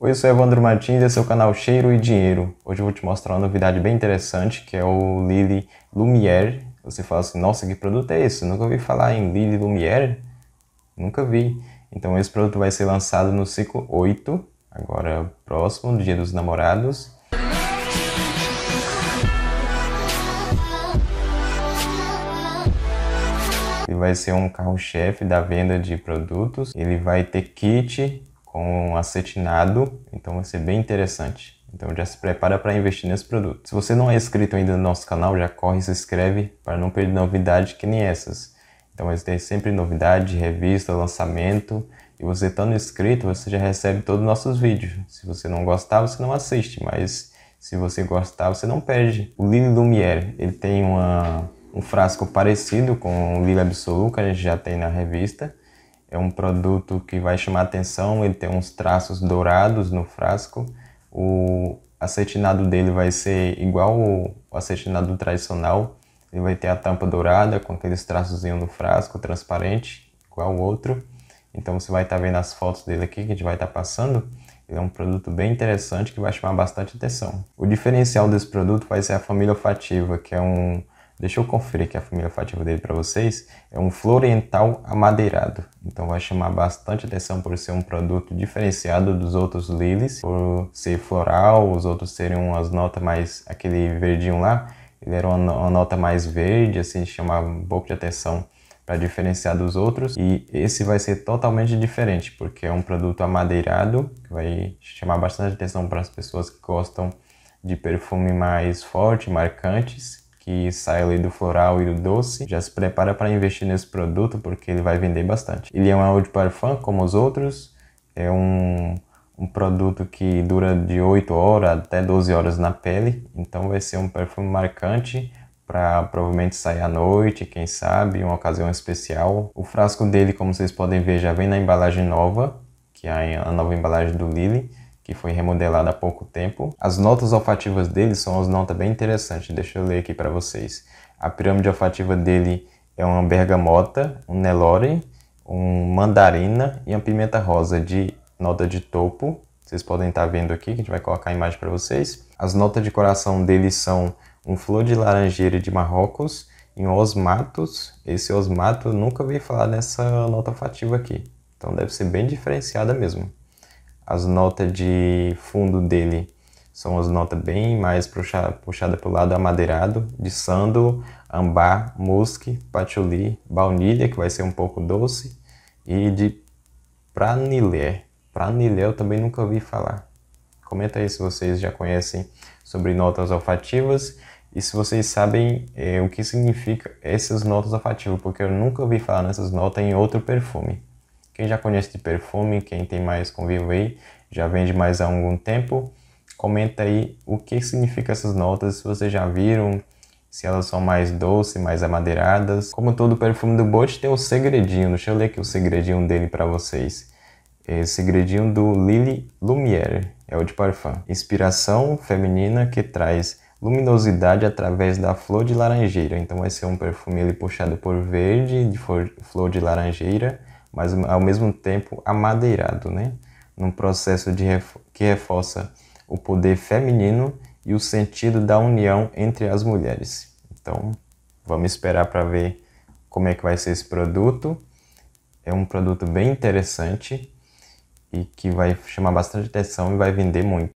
Oi, eu sou Evandro Martins, esse é o canal Cheiro e Dinheiro. Hoje eu vou te mostrar uma novidade bem interessante, que é o Lily Lumière. Você fala assim, nossa, que produto é esse? Nunca ouvi falar em Lily Lumière? Nunca vi. Então esse produto vai ser lançado no ciclo 8, agora próximo, no Dia dos Namorados. Ele vai ser um carro-chefe da venda de produtos. Ele vai ter kit com acetinado, então vai ser bem interessante. Então já se prepara para investir nesse produto. Se você não é inscrito ainda no nosso canal, já corre e se inscreve para não perder novidade que nem essas. Então vai ter sempre novidade, revista, lançamento. E você estando inscrito, você já recebe todos os nossos vídeos. Se você não gostar, você não assiste, mas se você gostar, você não perde. O Lili Lumiere, ele tem uma, um frasco parecido com o Lili Absolu, que a gente já tem na revista é um produto que vai chamar atenção, ele tem uns traços dourados no frasco. O acetinado dele vai ser igual o acetinado tradicional. Ele vai ter a tampa dourada com aqueles traços no frasco, transparente, igual o outro. Então você vai estar tá vendo as fotos dele aqui que a gente vai estar tá passando. Ele é um produto bem interessante que vai chamar bastante atenção. O diferencial desse produto vai ser a família olfativa, que é um Deixa eu conferir aqui a família olfativa dele para vocês. É um florental amadeirado. Então vai chamar bastante atenção por ser um produto diferenciado dos outros lilies, por ser floral, os outros serem umas notas mais aquele verdinho lá. Ele era uma, uma nota mais verde, assim, chamava um pouco de atenção para diferenciar dos outros e esse vai ser totalmente diferente porque é um produto amadeirado que vai chamar bastante atenção para as pessoas que gostam de perfume mais forte, marcantes que sai ali do floral e do doce, já se prepara para investir nesse produto porque ele vai vender bastante. Ele é um eau de parfum como os outros, é um, um produto que dura de 8 horas até 12 horas na pele, então vai ser um perfume marcante para provavelmente sair à noite, quem sabe, uma ocasião especial. O frasco dele, como vocês podem ver, já vem na embalagem nova, que é a nova embalagem do Lily que foi remodelado há pouco tempo. As notas olfativas dele são as notas bem interessantes, deixa eu ler aqui para vocês. A pirâmide olfativa dele é uma bergamota, um Nelore, um mandarina e uma pimenta rosa de nota de topo. Vocês podem estar tá vendo aqui, que a gente vai colocar a imagem para vocês. As notas de coração dele são um flor de laranjeira de Marrocos e um osmatos. Esse osmato eu nunca vi falar nessa nota olfativa aqui. Então deve ser bem diferenciada mesmo as notas de fundo dele são as notas bem mais puxadas puxada para o lado amadeirado, de sândalo, ambar, musk, patchouli, baunilha, que vai ser um pouco doce, e de pranilé. Pranilé eu também nunca ouvi falar. Comenta aí se vocês já conhecem sobre notas olfativas e se vocês sabem é, o que significa essas notas olfativas, porque eu nunca ouvi falar nessas notas em outro perfume. Quem já conhece de perfume, quem tem mais convívio aí, já vende mais há algum tempo, comenta aí o que significa essas notas, se vocês já viram, se elas são mais doces, mais amadeiradas. Como todo perfume do Bote tem um segredinho, deixa eu ler aqui o segredinho dele para vocês. o é, segredinho do Lily Lumière, é o de parfum. Inspiração feminina que traz luminosidade através da flor de laranjeira. Então vai ser é um perfume ele puxado por verde, de flor de laranjeira mas ao mesmo tempo amadeirado, né? num processo de que reforça o poder feminino e o sentido da união entre as mulheres. Então, vamos esperar para ver como é que vai ser esse produto. É um produto bem interessante e que vai chamar bastante atenção e vai vender muito.